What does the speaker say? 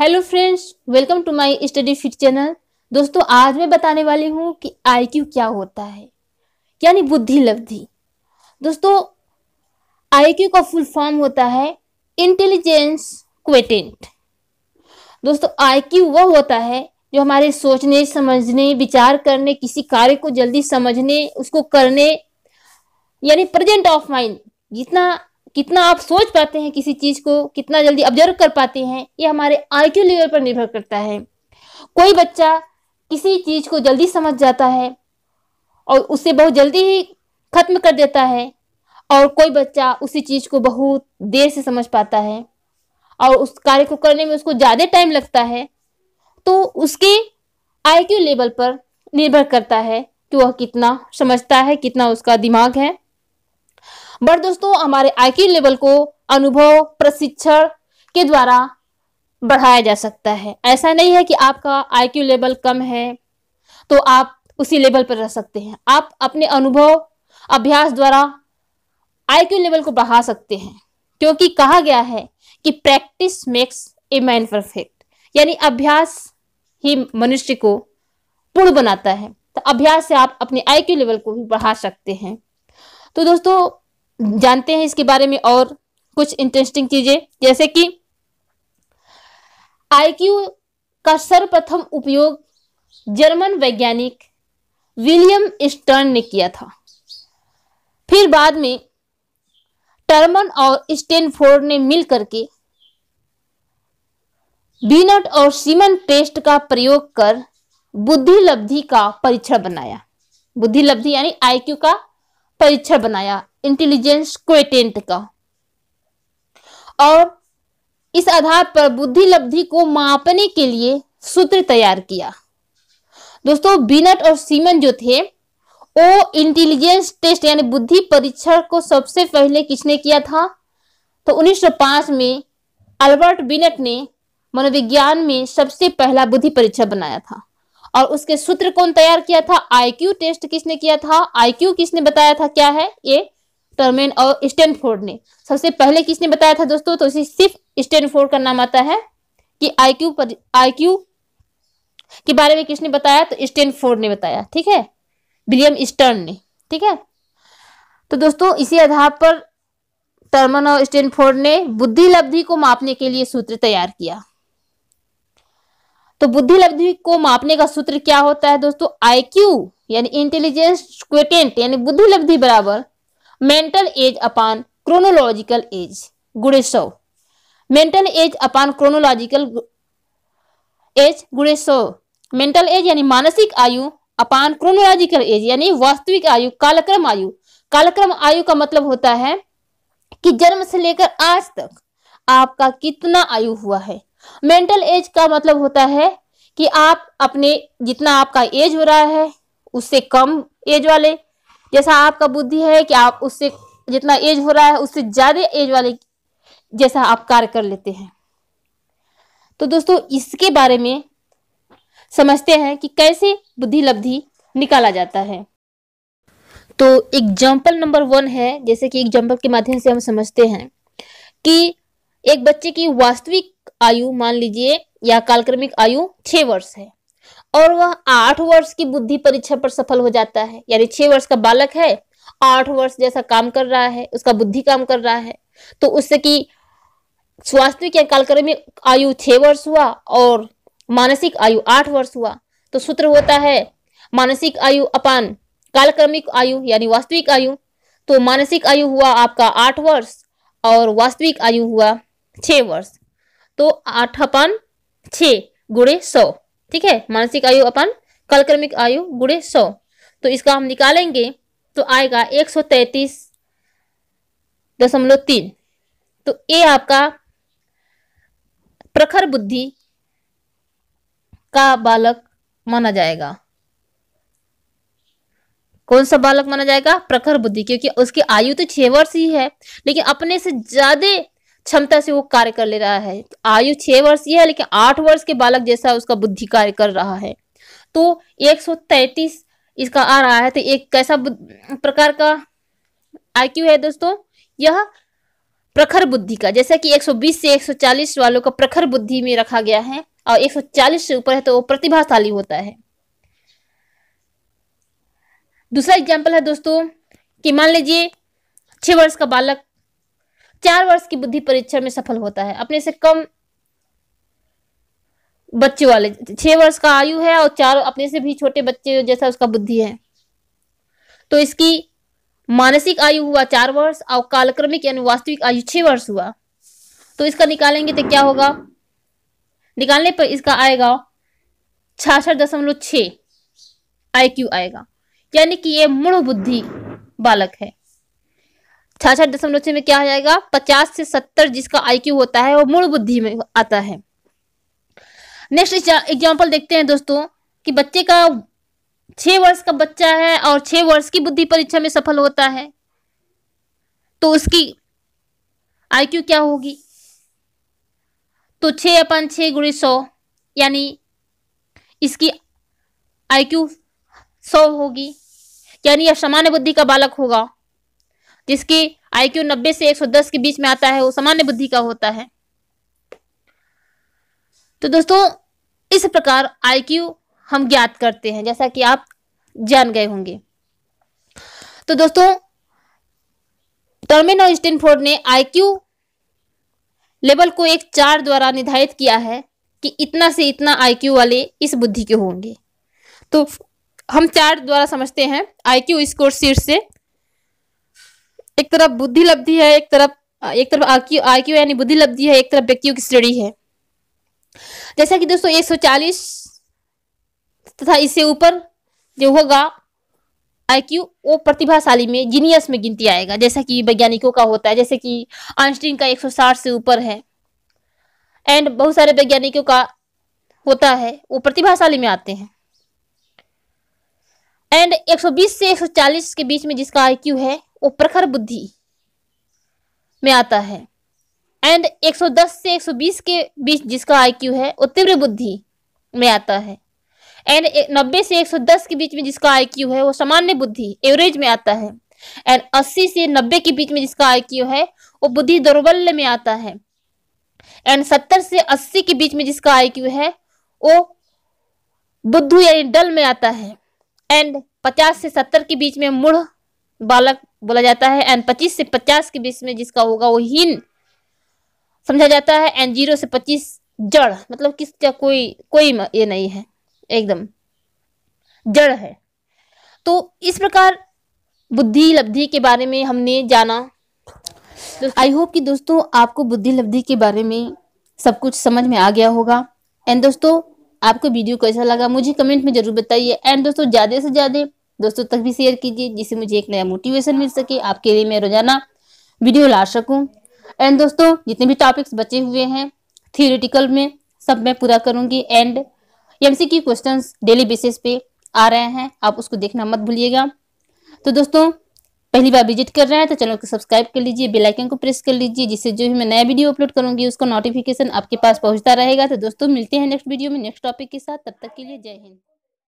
hello friends welcome to my Study Fit channel दोस्तों आज मैं बताने वाली हूँ कि आईक्यू क्या होता है यानी बुद्धि लब्धि दोस्तों आईक्यू का फुल फॉर्म होता है इंटेलिजेंस क्वेटेंट दोस्तों आईक्यू वह होता है जो हमारे सोचने समझने विचार करने किसी कार्य को जल्दी समझने उसको करने यानी प्रेजेंट ऑफ माइंड जितना कितना आप सोच पाते हैं किसी चीज को कितना जल्दी ऑब्जर्व कर पाते हैं ये हमारे आईक्यू लेवल पर निर्भर करता है कोई बच्चा किसी चीज को जल्दी समझ जाता है और उसे बहुत जल्दी ही खत्म कर देता है और कोई बच्चा उसी चीज को बहुत देर से समझ पाता है और उस कार्य को करने में उसको ज़्यादा टाइम लगता है तो उसके आईक्यू लेवल पर निर्भर करता है कि वह कितना समझता है कितना उसका दिमाग है बट दोस्तों हमारे आईक्यू लेवल को अनुभव प्रशिक्षण के द्वारा बढ़ाया जा सकता है ऐसा नहीं है कि आपका आईक्यू लेवल कम है तो आप उसी लेवल पर रह सकते हैं आप अपने अनुभव अभ्यास द्वारा आईक्यू लेवल को बढ़ा सकते हैं क्योंकि कहा गया है कि practice makes a man perfect यानी अभ्यास ही मनुष्य को पूर्ण बनाता है तो अभ्यास से आप अपने आईक्यू लेवल को भी बढ़ा सकते हैं तो दोस्तों जानते हैं इसके बारे में और कुछ इंटरेस्टिंग चीजें जैसे कि आईक्यू का सर्वप्रथम उपयोग जर्मन वैज्ञानिक विलियम स्टर्न ने किया था फिर बाद में टर्मन और स्टेनफोर्ड ने मिलकर के बीनट और सीमन टेस्ट का प्रयोग कर बुद्धि लब्धि का परीक्षण बनाया बुद्धि लब्धि यानी आईक्यू का परीक्षण बनाया इंटेलिजेंस क्वेटेंट का और इस आधार पर बुद्धि लब्धि को मापने के लिए सूत्र तैयार किया दोस्तों बिनट और सीमन जो थे वो इंटेलिजेंस टेस्ट यानी बुद्धि परीक्षण को सबसे पहले किसने किया था तो 1905 में अल्बर्ट बिनट ने मनोविज्ञान में सबसे पहला बुद्धि परीक्षण बनाया था और उसके सूत्र कौन तैयार किया था आईक्यू टेस्ट किसने किया था आईक्यू किसने बताया था क्या है ये टर्मेन और स्टैनफोर्ड ने सबसे पहले किसने बताया था दोस्तों तो इसी सिर्फ स्टैनफोर्ड का नाम आता है कि आईक्यू पर आईक्यू के बारे में किसने बताया तो स्टैनफोर्ड ने बताया ठीक है विलियम स्टर्न ने ठीक है तो दोस्तों इसी आधार पर टर्मन और स्टैनफोर्ड ने बुद्धि लब्धि को मापने के लिए सूत्र तैयार किया तो बुद्धि लब्धि को मापने का सूत्र क्या होता है दोस्तों आईक्यू यानी इंटेलिजेंस क्वेटेंट यानी बुद्धि लब्धि बराबर mental age upon chronological age गुड़ेसव mental age upon chronological age गुड़ेसव मेंटल एज यानी मानसिक आयु अपान क्रोनोलॉजिकल एज यानी वास्तविक आयु कालक्रम आयु कालक्रम आयु का मतलब होता है कि जन्म से लेकर आज तक आपका कितना आयु हुआ है मेंटल एज का मतलब होता है कि आप अपने जितना आपका एज हो रहा है उससे कम एज वाले जैसा आपका बुद्धि है कि आप उससे जितना एज हो रहा है उससे ज़्यादा एज वाले जैसा आप कार्य कर लेते हैं तो दोस्तों इसके बारे में समझते हैं कि कैसे बुद्धि लब्धि निकाला जाता है तो एग्जाम्पल नंबर वन है जैसे कि एग्जाम्पल के माध्यम से हम समझते हैं कि एक बच्चे की वास्तविक आयु मान लीजिए या कालक्रमिक आयु छह वर्ष है और वह आठ वर्ष की बुद्धि परीक्षा पर सफल हो जाता है यानी छह वर्ष का बालक है आठ वर्ष जैसा काम कर रहा है उसका बुद्धि काम कर रहा है तो उससे की स्वास्थ्य या कालक्रम में आयु छह वर्ष हुआ और मानसिक आयु आठ वर्ष हुआ तो सूत्र होता है मानसिक आयु अपान कालक्रमिक आयु यानी वास्तविक आयु तो मानसिक आयु हुआ आपका आठ वर्ष और वास्तविक आयु हुआ छ वर्ष तो आठ अपान छ गुणे सौ ठीक है मानसिक आयु अपन कलक्रमिक आयु गुड़े सौ तो इसका हम निकालेंगे तो आएगा एक सौ तैतीस दशमलव तीन तो ये आपका प्रखर बुद्धि का बालक माना जाएगा कौन सा बालक माना जाएगा प्रखर बुद्धि क्योंकि उसकी आयु तो छह वर्ष ही है लेकिन अपने से ज्यादा क्षमता से वो कार्य कर ले रहा है आयु छह वर्ष की है लेकिन आठ वर्ष के बालक जैसा उसका बुद्धि कार्य कर रहा है तो एक इसका आ रहा है तो एक कैसा प्रकार का आईक्यू है दोस्तों यह प्रखर बुद्धि का जैसा कि 120 से 140 वालों का प्रखर बुद्धि में रखा गया है और 140 से ऊपर है तो वो प्रतिभाशाली होता है दूसरा एग्जाम्पल है दोस्तों कि मान लीजिए छह वर्ष का बालक चार वर्ष की बुद्धि परीक्षण में सफल होता है अपने से कम बच्चे वाले छह वर्ष का आयु है और चार अपने से भी छोटे बच्चे जैसा उसका बुद्धि है तो इसकी मानसिक आयु हुआ चार वर्ष और कालक्रमिक यानी वास्तविक आयु छह वर्ष हुआ तो इसका निकालेंगे तो क्या होगा निकालने पर इसका आएगा छाछठ दशमलव छ आई क्यू आएगा यानी कि यह मूढ़ बुद्धि बालक है छाछठ दशमलव छह में क्या हो जाएगा पचास से सत्तर जिसका आईक्यू होता है वो मूल बुद्धि में आता है नेक्स्ट एग्जाम्पल देखते हैं दोस्तों कि बच्चे का छह वर्ष का बच्चा है और छह वर्ष की बुद्धि परीक्षा में सफल होता है तो उसकी आईक्यू क्या होगी तो छः अपन छः गुड़ी सौ यानी इसकी आईक्यू सौ होगी यानी यह सामान्य बुद्धि का बालक होगा जिसकी आईक्यू 90 से 110 के बीच में आता है वो सामान्य बुद्धि का होता है तो दोस्तों इस प्रकार आईक्यू हम ज्ञात करते हैं जैसा कि आप जान गए होंगे तो दोस्तों टर्मिन और स्टेनफोर्ड ने आईक्यू लेवल को एक चार द्वारा निर्धारित किया है कि इतना से इतना आईक्यू वाले इस बुद्धि के होंगे तो हम चार द्वारा समझते हैं आईक्यू स्कोर शीर्ष से एक तरफ बुद्धि लब्धि है एक तरफ एक तरफ आईक्यू आईक्यू यानी बुद्धि लब्धि है एक तरफ व्यक्तियों की श्रेणी है जैसा कि दोस्तों एक तथा इससे ऊपर जो होगा आईक्यू वो प्रतिभाशाली में जीनियस में गिनती आएगा जैसा कि वैज्ञानिकों का होता है जैसे कि आइंस्टीन का 160 से ऊपर है एंड बहुत सारे वैज्ञानिकों का होता है वो प्रतिभाशाली में आते हैं एंड 120 से 140 के बीच में जिसका आईक्यू है वो प्रखर बुद्धि में आता है एंड 110 से 120 के बीच जिसका आईक्यू है वो तीव्र बुद्धि में आता है एंड 90 से 110 के बीच में जिसका आईक्यू है वो सामान्य बुद्धि एवरेज में आता है एंड 80 से 90 के बीच में जिसका आईक्यू है वो बुद्धि दौर्बल्य में आता है एंड 70 से 80 के बीच में जिसका आईक्यू है वो बुद्धू यानी डल में आता है एंड 50 से 70 के बीच में मूढ़ बालक बोला जाता है एन पच्चीस से पचास के बीच में जिसका होगा वो हीन समझा जाता है एन जीरो से पच्चीस जड़ मतलब किसका कोई कोई ये नहीं है एकदम जड़ है तो इस प्रकार बुद्धि लब्धि के बारे में हमने जाना आई होप कि दोस्तों आपको बुद्धि लब्धि के बारे में सब कुछ समझ में आ गया होगा एंड दोस्तों आपको वीडियो कैसा लगा मुझे कमेंट में जरूर बताइए एंड दोस्तों ज़्यादा से ज़्यादा दोस्तों तक भी शेयर कीजिए जिससे मुझे एक नया मोटिवेशन मिल सके आपके लिए मैं रोजाना वीडियो ला सकूं एंड दोस्तों जितने भी टॉपिक्स बचे हुए हैं थियोरिटिकल में सब मैं पूरा करूंगी and M C questions daily basis पे आ रहे हैं आप उसको देखना मत भूलिएगा तो दोस्तों पहली बार विजिट कर रहे हैं तो चैनल को सब्सक्राइब कर लीजिए बेल आइकन को प्रेस कर लीजिए जिससे जो भी मैं नया वीडियो अपलोड करूंगी उसका नोटिफिकेशन आपके पास पहुंचता रहेगा तो दोस्तों मिलते हैं नेक्स्ट वीडियो में नेक्स्ट टॉपिक के साथ तब तक के लिए जय हिंद